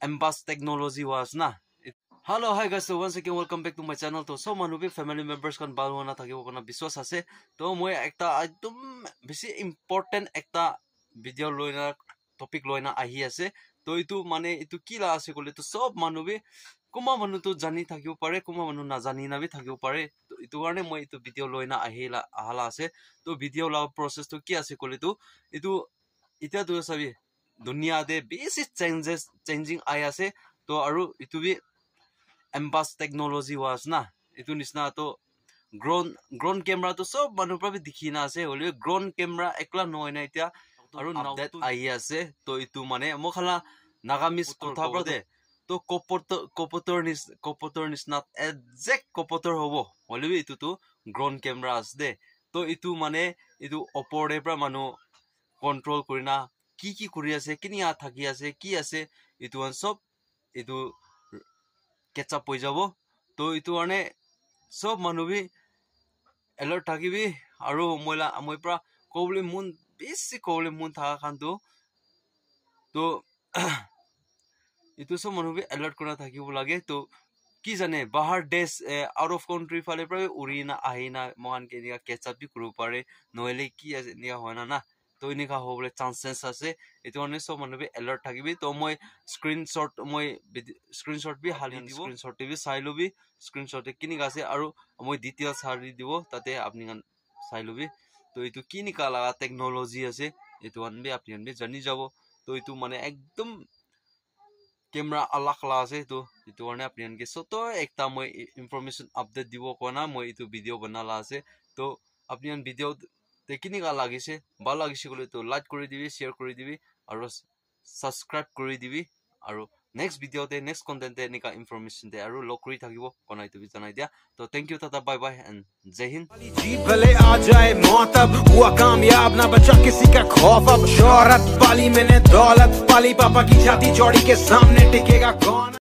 Embass Technology was na. Hello, hi guys. So once again, welcome back to my channel. To so manubi family members kan balu na tagi wakon na biswas hase. To mo ya ekta adum bisi important ekta video loy na topic loy na ahi hase. To itu mane itu kila hase kule to so manubi kuma manu to jani tagi wapare kuma manu na jani na bi tagi wapare. To itu wane mo itu video loy na ahi la ahala hase. To video la process to kia hase kule to itu itu adu sabi দুনিয়া দে বেছি changes changing আহি আছে তো আৰু এইটো B এম্বাছ technology was না এইটো নিচিনা তো গ্ৰ'ন গ্ৰ'ন কেমেৰাটো চব মানুহৰ পৰা দেখি না আছে হ'লেও গ্ৰ'ন কেমেৰা একলা নহয় না এতিয়া আৰু ডেট আহি আছে তো এইটো মানে মোক খালা নাগামিজ কথা পৰা দে তো কপটৰ কপটৰ নিচ কপটৰ নিচিনা একজেক্ট কপটৰ হ'ব হ'লেও এইটোতো গ্ৰ'ন কেমেৰা আছে দে তো মানে এইটো ওপৰৰে পৰা মানুহ কণ্ট্ৰল কৰি না কি কি কৰি আছে কিনি থাকি আছে কি আছে এইটো কাৰণে চব এইটো কেচআপ হৈ যাব তো এইটো কাৰণে চব মানুহবি এলাৰ্ট থাকিবি আৰু মইলা মই পৰা ক'বলৈ মন বেছি ক'বলৈ মন থকা কাৰণটো তো এইটো চব মানুহবি এলাৰ্ট কৰা থাকিব লাগে তো কি জানে বাহাৰ দেশ আউট অফ কাউণ্ট্ৰিৰ ফালে পৰা উৰি না আহি না মহানকৈ এনেকুৱা কেচআপ কৰিব পাৰে নহ'লে কি আছে এনেকুৱা হয় না না তো এনেকুৱা হ'বলৈ চান্সেছ আছে এইটো কাৰণে চব মানুহে এলাৰ্ট থাকিবি তো মই স্ক্ৰীণশ্বট মই স্ক্ৰীণশ্বট বি হালি দিব স্ক্ৰীণশ্বট দিবি চাই ল'বি স্ক্ৰীণশ্বটে কেনেকুৱা আছে আৰু মই ডিটেইলছ হাৰি দিব তাতে আপুনি চাই ল'বি তো এইটো কি নিকা লগা টেকন'লজি আছে এইটো আনবি আপুনি আনবি জানি যাব তো এইটো মানে একদম কেমেৰা আলাক লা আছে এইটো এইটো কাৰণে আপুনি আনকি চত এটা মই ইনফৰ্মেশ্যন আপডেট দিব কোৱা নাই মই এইটো ভিডিঅ' বনালা আছে তো আপুনি ভিডিঅ' তে কেনেকুৱা লাগিছে ভাল লাগিছে ক'লে তো লাইক কৰি দিবি শ্বেয়াৰ কৰি দিবি আৰু ছাবস্ক্ৰাইব কৰি দিবি আৰু নেক্সট ভিডিঅ'তে নেক্সট কণ্টেণ্টে এনেকুৱা ইনফৰ্মেশ্যনতে আৰু লগ কৰি থাকিব কনাই তুমি জনাই দিয়া তো থেংক ইউ দাদা bye bye and Jai Hind